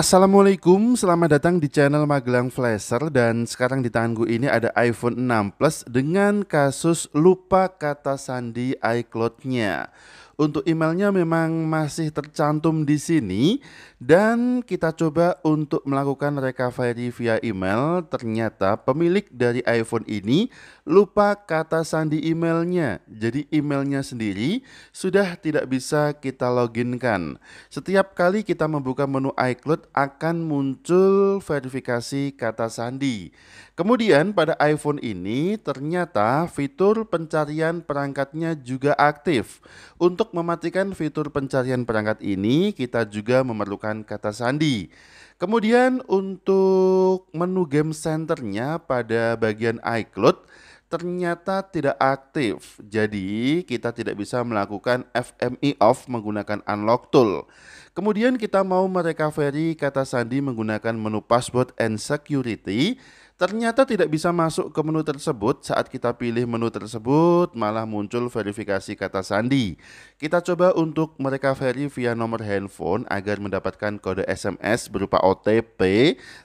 Assalamualaikum, selamat datang di channel Magelang Flasher dan sekarang di tanganku ini ada iPhone 6 Plus dengan kasus lupa kata sandi iCloud-nya. Untuk emailnya memang masih tercantum di sini dan kita coba untuk melakukan recovery via email. Ternyata pemilik dari iPhone ini lupa kata sandi emailnya. Jadi emailnya sendiri sudah tidak bisa kita loginkan. Setiap kali kita membuka menu iCloud akan muncul verifikasi kata sandi. Kemudian pada iPhone ini ternyata fitur pencarian perangkatnya juga aktif. Untuk mematikan fitur pencarian perangkat ini kita juga memerlukan kata sandi. Kemudian untuk menu game centernya pada bagian iCloud ternyata tidak aktif. Jadi, kita tidak bisa melakukan FMI e off menggunakan unlock tool. Kemudian kita mau merecovery kata sandi menggunakan menu password and security. Ternyata tidak bisa masuk ke menu tersebut saat kita pilih menu tersebut malah muncul verifikasi kata sandi. Kita coba untuk merecovery via nomor handphone agar mendapatkan kode SMS berupa OTP.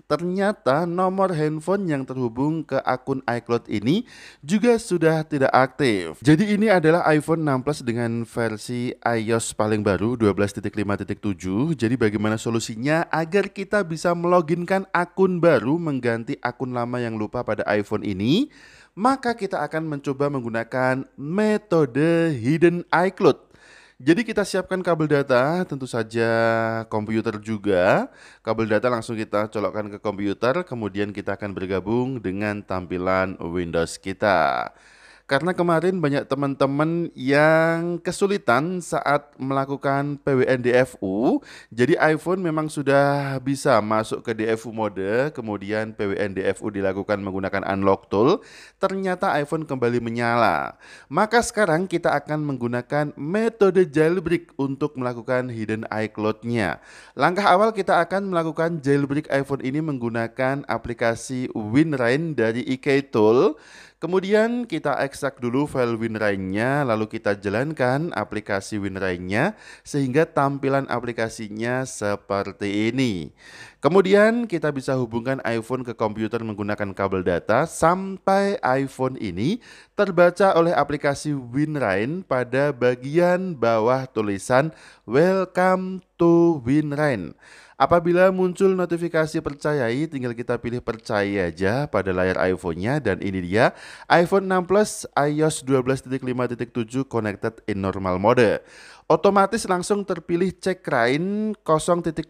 Ternyata nomor handphone yang terhubung ke akun iCloud ini juga sudah tidak aktif. Jadi ini adalah iPhone 6 Plus dengan versi iOS paling baru 12.5.7 7. Jadi bagaimana solusinya agar kita bisa meloginkan akun baru mengganti akun lama yang lupa pada iPhone ini? Maka kita akan mencoba menggunakan metode hidden iCloud. Jadi kita siapkan kabel data, tentu saja komputer juga. Kabel data langsung kita colokkan ke komputer, kemudian kita akan bergabung dengan tampilan Windows kita. Karena kemarin banyak teman-teman yang kesulitan saat melakukan PWN DFU. Jadi iPhone memang sudah bisa masuk ke DFU mode, kemudian PWN DFU dilakukan menggunakan unlock tool. Ternyata iPhone kembali menyala. Maka sekarang kita akan menggunakan metode jailbreak untuk melakukan hidden iCloud-nya. Langkah awal kita akan melakukan jailbreak iPhone ini menggunakan aplikasi WinRAN dari IK Tool. Kemudian kita ekstrak dulu file WinRAR-nya, lalu kita jalankan aplikasi WinRAR-nya sehingga tampilan aplikasinya seperti ini. Kemudian kita bisa hubungkan iPhone ke komputer menggunakan kabel data sampai iPhone ini terbaca oleh aplikasi WinRAR pada bagian bawah tulisan Welcome to WinRAR. Apabila muncul notifikasi percayai, tinggal kita pilih percaya aja pada layar iPhone-nya dan ini dia iPhone 6 Plus iOS 12.5.7 connected in normal mode otomatis langsung terpilih cek Rain 0.12.4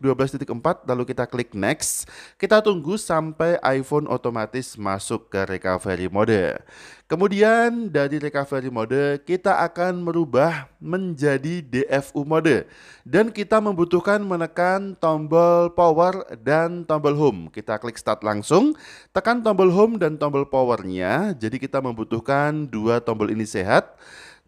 lalu kita klik next. Kita tunggu sampai iPhone otomatis masuk ke recovery mode. Kemudian dari recovery mode kita akan merubah menjadi DFU mode dan kita membutuhkan menekan tombol power dan tombol home. Kita klik start langsung, tekan tombol home dan tombol powernya. Jadi kita membutuhkan dua tombol ini sehat.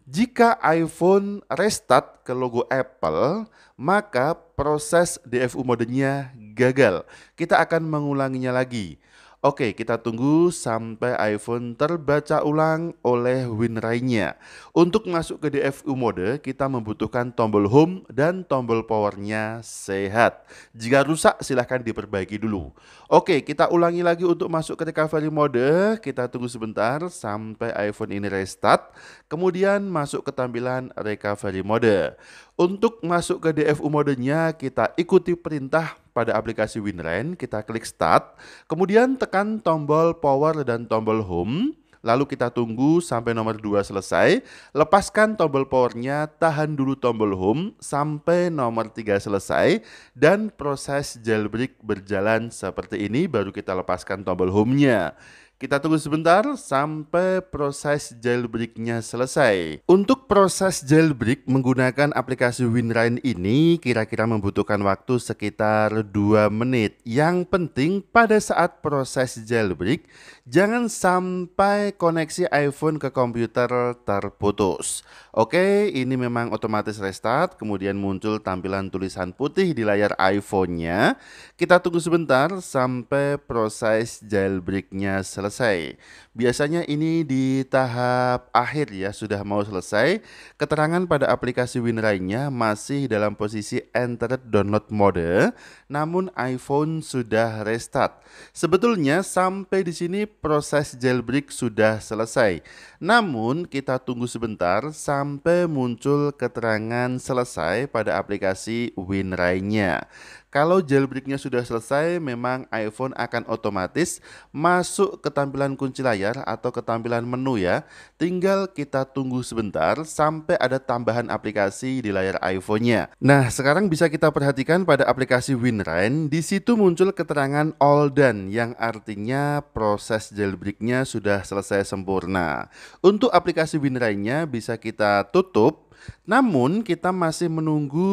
Jika iPhone restart ke logo Apple, maka proses DFU modenya gagal. Kita akan mengulanginya lagi. Oke, kita tunggu sampai iPhone terbaca ulang oleh WinRAR-nya. Untuk masuk ke DFU mode, kita membutuhkan tombol home dan tombol powernya sehat. Jika rusak, silahkan diperbaiki dulu. Oke, kita ulangi lagi untuk masuk ke recovery mode. Kita tunggu sebentar sampai iPhone ini restart. Kemudian masuk ke tampilan recovery mode. Untuk masuk ke DFU modenya, kita ikuti perintah pada aplikasi WinRAN, kita klik Start, kemudian tekan tombol Power dan tombol Home, lalu kita tunggu sampai nomor 2 selesai, lepaskan tombol powernya, tahan dulu tombol Home sampai nomor 3 selesai, dan proses jailbreak berjalan seperti ini, baru kita lepaskan tombol Home-nya. Kita tunggu sebentar sampai proses jailbreaknya selesai. Untuk proses jailbreak menggunakan aplikasi WinRar ini kira-kira membutuhkan waktu sekitar 2 menit. Yang penting pada saat proses jailbreak, jangan sampai koneksi iPhone ke komputer terputus. Oke, ini memang otomatis restart, kemudian muncul tampilan tulisan putih di layar iPhone-nya. Kita tunggu sebentar sampai proses jailbreaknya selesai selesai. Biasanya ini di tahap akhir ya, sudah mau selesai. Keterangan pada aplikasi WinRaya masih dalam posisi Enter Download Mode, namun iPhone sudah restart. Sebetulnya sampai di sini proses jailbreak sudah selesai. Namun kita tunggu sebentar sampai muncul keterangan selesai pada aplikasi WinRaya. Kalau jailbreaknya sudah selesai, memang iPhone akan otomatis masuk ke tampilan kunci layar atau ke tampilan menu ya. Tinggal kita tunggu sebentar sampai ada tambahan aplikasi di layar iPhone-nya. Nah, sekarang bisa kita perhatikan pada aplikasi WinRAN, di situ muncul keterangan all done yang artinya proses jailbreaknya sudah selesai sempurna. Untuk aplikasi WinRAN-nya bisa kita tutup namun kita masih menunggu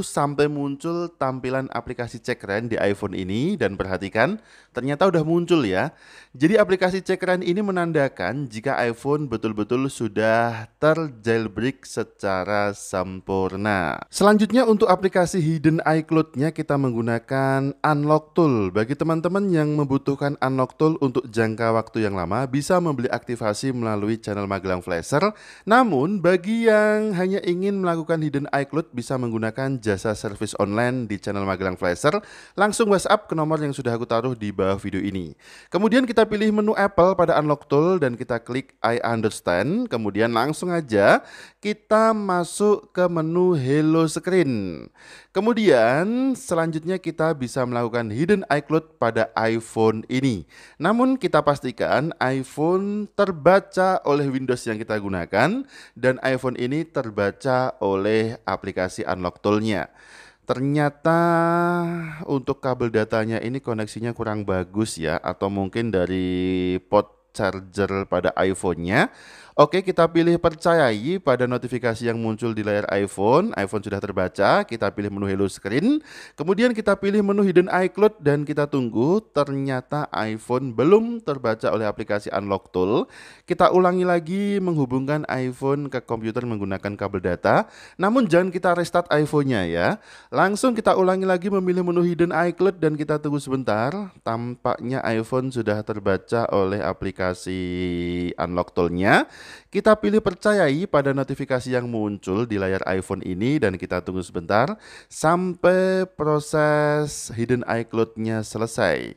sampai muncul tampilan aplikasi cek di iPhone ini dan perhatikan ternyata udah muncul ya. Jadi aplikasi cek ini menandakan jika iPhone betul-betul sudah terjailbreak secara sempurna. Selanjutnya untuk aplikasi hidden iCloud-nya kita menggunakan Unlock Tool. Bagi teman-teman yang membutuhkan Unlock Tool untuk jangka waktu yang lama bisa membeli aktivasi melalui channel Magelang Flasher. Namun bagi yang hanya ingin melakukan hidden iCloud bisa menggunakan jasa service online di channel Magelang Flasher, langsung WhatsApp ke nomor yang sudah aku taruh di bawah video ini. Kemudian kita pilih menu Apple pada Unlock Tool dan kita klik I Understand, kemudian langsung aja kita masuk ke menu Hello Screen. Kemudian selanjutnya kita bisa melakukan hidden iCloud pada iPhone ini. Namun kita pastikan iPhone terbaca oleh Windows yang kita gunakan dan iPhone ini terbaca terbaca oleh aplikasi Unlock Toolnya. Ternyata untuk kabel datanya ini koneksinya kurang bagus ya atau mungkin dari port charger pada iPhone-nya. Oke, kita pilih percayai pada notifikasi yang muncul di layar iPhone. iPhone sudah terbaca, kita pilih menu Hello Screen. Kemudian kita pilih menu Hidden iCloud dan kita tunggu. Ternyata iPhone belum terbaca oleh aplikasi Unlock Tool. Kita ulangi lagi menghubungkan iPhone ke komputer menggunakan kabel data. Namun jangan kita restart iPhone-nya ya. Langsung kita ulangi lagi memilih menu Hidden iCloud dan kita tunggu sebentar. Tampaknya iPhone sudah terbaca oleh aplikasi notifikasi unlock toolnya. Kita pilih percayai pada notifikasi yang muncul di layar iPhone ini dan kita tunggu sebentar sampai proses hidden iCloud-nya selesai.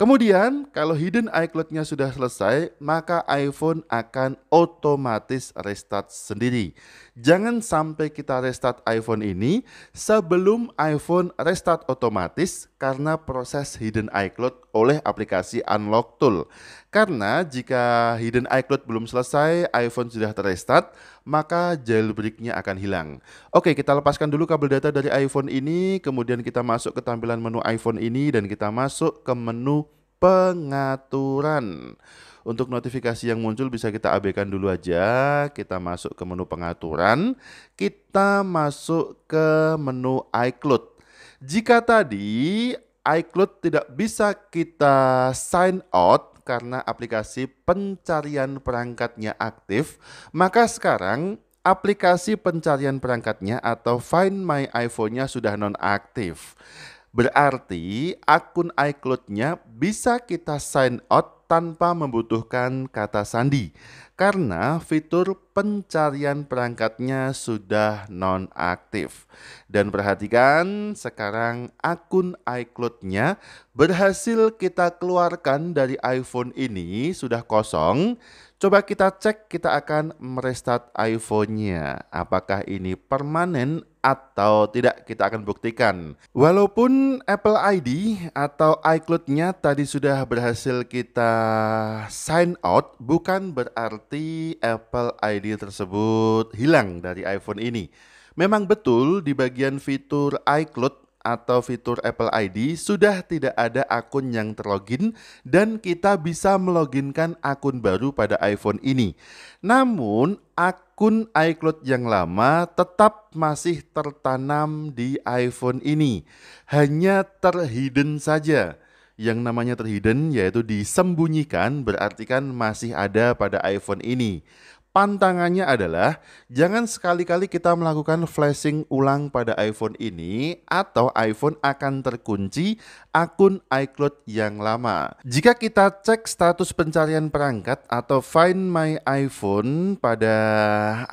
Kemudian, kalau hidden iCloud-nya sudah selesai, maka iPhone akan otomatis restart sendiri. Jangan sampai kita restart iPhone ini sebelum iPhone restart otomatis karena proses hidden iCloud oleh aplikasi Unlock Tool. Karena jika hidden iCloud belum selesai, iPhone sudah terrestart, maka jailbreaknya akan hilang. Oke, kita lepaskan dulu kabel data dari iPhone ini, kemudian kita masuk ke tampilan menu iPhone ini dan kita masuk ke menu pengaturan. Untuk notifikasi yang muncul bisa kita abaikan dulu aja. Kita masuk ke menu pengaturan, kita masuk ke menu iCloud. Jika tadi iCloud tidak bisa kita sign out karena aplikasi pencarian perangkatnya aktif, maka sekarang aplikasi pencarian perangkatnya atau Find My iPhone-nya sudah nonaktif. Berarti akun iCloud-nya bisa kita sign out tanpa membutuhkan kata sandi karena fitur pencarian perangkatnya sudah nonaktif. Dan perhatikan sekarang akun iCloud-nya berhasil kita keluarkan dari iPhone ini sudah kosong. Coba kita cek kita akan merestart iPhone-nya. Apakah ini permanen atau tidak kita akan buktikan. Walaupun Apple ID atau iCloud-nya tadi sudah berhasil kita sign out, bukan berarti Apple ID tersebut hilang dari iPhone ini. Memang betul di bagian fitur iCloud atau fitur Apple ID sudah tidak ada akun yang terlogin dan kita bisa meloginkan akun baru pada iPhone ini. Namun, akun akun iCloud yang lama tetap masih tertanam di iPhone ini. Hanya terhidden saja. Yang namanya terhidden yaitu disembunyikan berarti kan masih ada pada iPhone ini. Pantangannya adalah jangan sekali-kali kita melakukan flashing ulang pada iPhone ini atau iPhone akan terkunci akun iCloud yang lama. Jika kita cek status pencarian perangkat atau Find My iPhone pada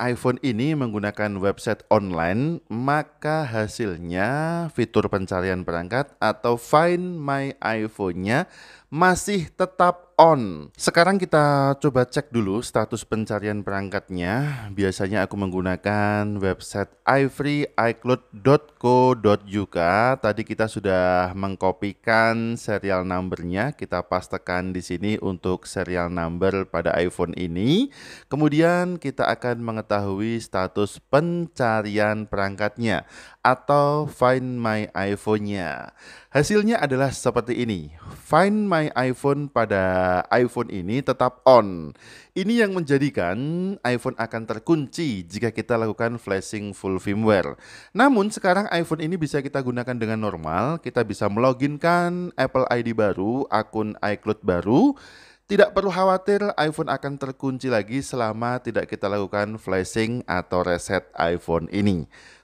iPhone ini menggunakan website online, maka hasilnya fitur pencarian perangkat atau Find My iPhone-nya masih tetap on. Sekarang kita coba cek dulu status pencarian perangkatnya. Biasanya aku menggunakan website ivoryicloud.co.uk. Tadi kita sudah mengkopikan serial numbernya. Kita pastekan di sini untuk serial number pada iPhone ini. Kemudian kita akan mengetahui status pencarian perangkatnya atau Find My iPhone-nya. Hasilnya adalah seperti ini. Find My iPhone pada iPhone ini tetap on. Ini yang menjadikan iPhone akan terkunci jika kita lakukan flashing full firmware. Namun sekarang iPhone ini bisa kita gunakan dengan normal. Kita bisa meloginkan Apple ID baru, akun iCloud baru, tidak perlu khawatir iPhone akan terkunci lagi selama tidak kita lakukan flashing atau reset iPhone ini.